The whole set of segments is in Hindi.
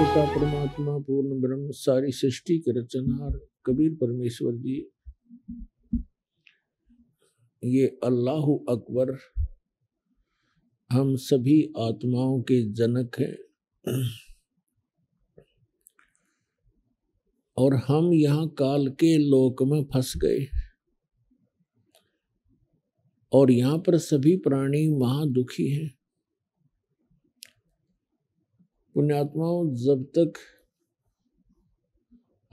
पिता परमात्मा पूर्ण ब्रह्म सारी सृष्टि के रचनार कबीर परमेश्वर जी ये अल्लाह अकबर हम सभी आत्माओं के जनक हैं और हम यहाँ काल के लोक में फंस गए और यहाँ पर सभी प्राणी महादुखी हैं पुण्यात्माओं जब तक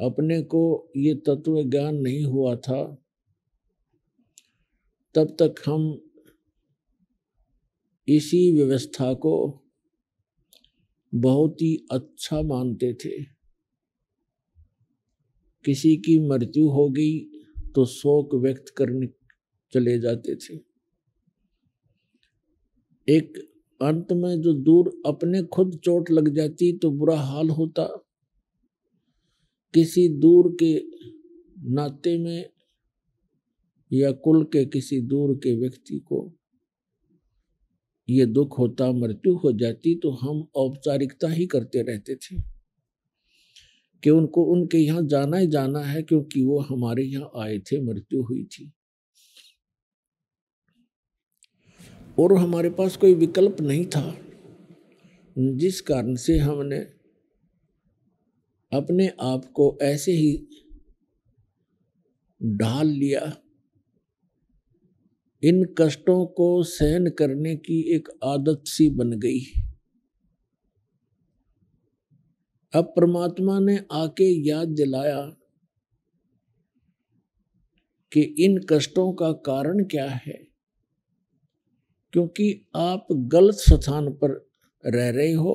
अपने को ये तत्व ज्ञान नहीं हुआ था तब तक हम इसी व्यवस्था को बहुत ही अच्छा मानते थे किसी की मृत्यु हो गई तो शोक व्यक्त करने चले जाते थे एक अंत में जो दूर अपने खुद चोट लग जाती तो बुरा हाल होता किसी दूर के नाते में या कुल के किसी दूर के व्यक्ति को ये दुख होता मृत्यु हो जाती तो हम औपचारिकता ही करते रहते थे कि उनको उनके यहाँ जाना ही जाना है क्योंकि वो हमारे यहाँ आए थे मृत्यु हुई थी और हमारे पास कोई विकल्प नहीं था जिस कारण से हमने अपने आप को ऐसे ही ढाल लिया इन कष्टों को सहन करने की एक आदत सी बन गई अब परमात्मा ने आके याद दिलाया कि इन कष्टों का कारण क्या है क्योंकि आप गलत स्थान पर रह रहे हो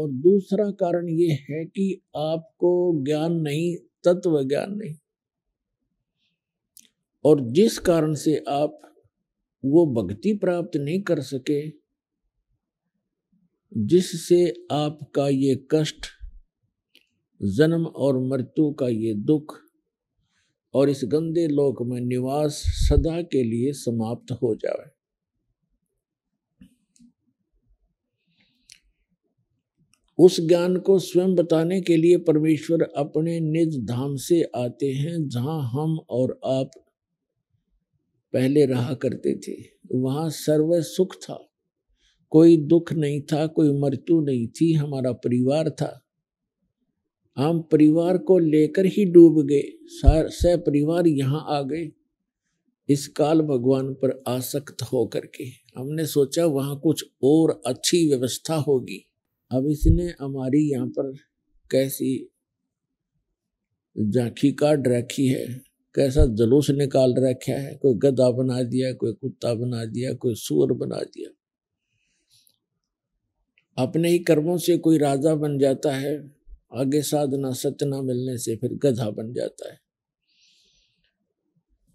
और दूसरा कारण ये है कि आपको ज्ञान नहीं तत्व ज्ञान नहीं और जिस कारण से आप वो भक्ति प्राप्त नहीं कर सके जिससे आपका ये कष्ट जन्म और मृत्यु का ये दुख और इस गंदे लोक में निवास सदा के लिए समाप्त हो जाए उस ज्ञान को स्वयं बताने के लिए परमेश्वर अपने निज धाम से आते हैं जहाँ हम और आप पहले रहा करते थे वहाँ सर्व सुख था कोई दुख नहीं था कोई मृत्यु नहीं थी हमारा परिवार था हम परिवार को लेकर ही डूब गए सह परिवार यहाँ आ गए इस काल भगवान पर आसक्त होकर के हमने सोचा वहाँ कुछ और अच्छी व्यवस्था होगी अब इसने हमारी यहाँ पर कैसी झांकी काट रखी है कैसा जलूस निकाल रखा है कोई गधा बना दिया कोई कुत्ता बना दिया कोई सुअर बना दिया अपने ही कर्मों से कोई राजा बन जाता है आगे साधना सतना मिलने से फिर गधा बन जाता है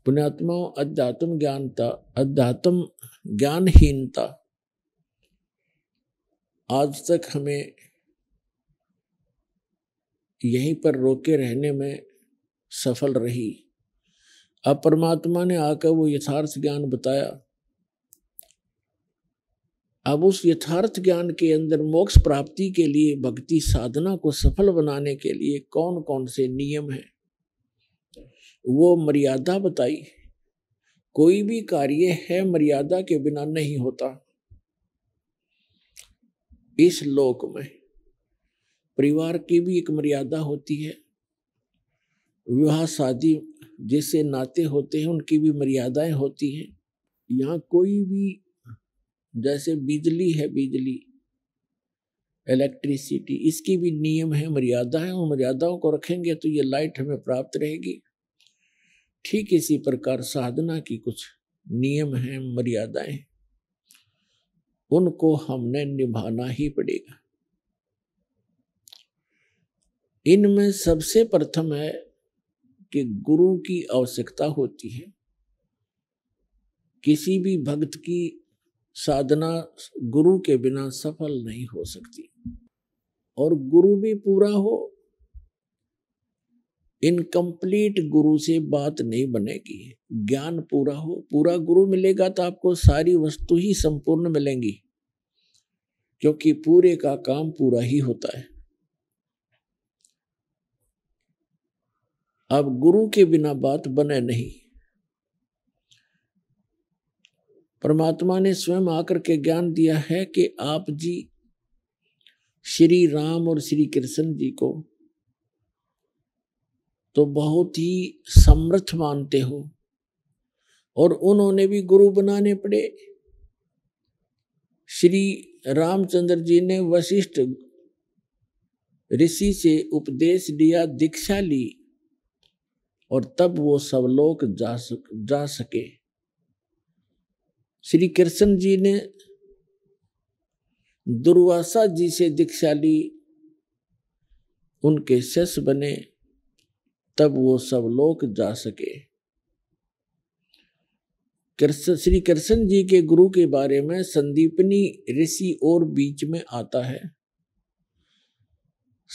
पुण्यात्मा अध्यात्म ज्ञानता अध्यात्म ज्ञानहीनता आज तक हमें यहीं पर रोके रहने में सफल रही अब परमात्मा ने आकर वो यथार्थ ज्ञान बताया अब उस यथार्थ ज्ञान के अंदर मोक्ष प्राप्ति के लिए भक्ति साधना को सफल बनाने के लिए कौन कौन से नियम हैं वो मर्यादा बताई कोई भी कार्य है मर्यादा के बिना नहीं होता इस लोक में परिवार की भी एक मर्यादा होती है विवाह शादी जैसे नाते होते हैं उनकी भी मर्यादाएं होती हैं यहाँ कोई भी जैसे बिजली है बिजली इलेक्ट्रिसिटी इसकी भी नियम है मर्यादा है उन मर्यादाओं को रखेंगे तो ये लाइट हमें प्राप्त रहेगी ठीक इसी प्रकार साधना की कुछ नियम हैं मर्यादाएं उनको हमने निभाना ही पड़ेगा इनमें सबसे प्रथम है कि गुरु की आवश्यकता होती है किसी भी भक्त की साधना गुरु के बिना सफल नहीं हो सकती और गुरु भी पूरा हो इनकम्प्लीट गुरु से बात नहीं बनेगी ज्ञान पूरा हो पूरा गुरु मिलेगा तो आपको सारी वस्तु ही संपूर्ण मिलेंगी क्योंकि पूरे का काम पूरा ही होता है अब गुरु के बिना बात बने नहीं परमात्मा ने स्वयं आकर के ज्ञान दिया है कि आप जी श्री राम और श्री कृष्ण जी को तो बहुत ही समर्थ मानते हो और उन्होंने भी गुरु बनाने पड़े श्री रामचंद्र जी ने वशिष्ठ ऋषि से उपदेश लिया दीक्षा ली और तब वो सबलोक जा सक जा सके श्री कृष्ण जी ने दुर्वासा जी से दीक्षा ली उनके शिष्य बने तब वो सब लोग जा सके कृष्ण श्री कृष्ण जी के गुरु के बारे में संदीपनी ऋषि और बीच में आता है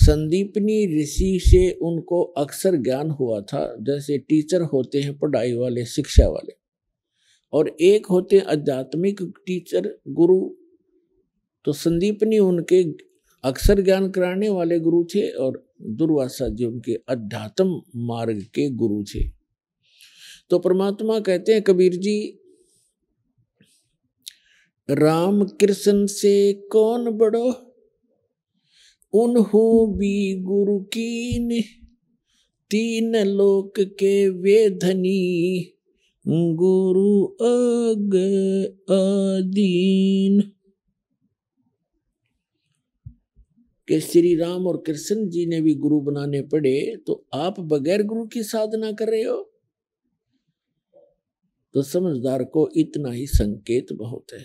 संदीपनी ऋषि से उनको अक्सर ज्ञान हुआ था जैसे टीचर होते हैं पढ़ाई वाले शिक्षा वाले और एक होते हैं आध्यात्मिक टीचर गुरु तो संदीपनी उनके अक्सर ज्ञान कराने वाले गुरु थे और दुर्वासा जी उनके अध्यात्म मार्ग के गुरु थे तो परमात्मा कहते हैं कबीर जी राम कृष्ण से कौन बड़ो उन्हों भी गुरु कीन तीन लोक के वे धनी गुरु अग आदीन कि श्री राम और कृष्ण जी ने भी गुरु बनाने पड़े तो आप बगैर गुरु की साधना कर रहे हो तो समझदार को इतना ही संकेत बहुत है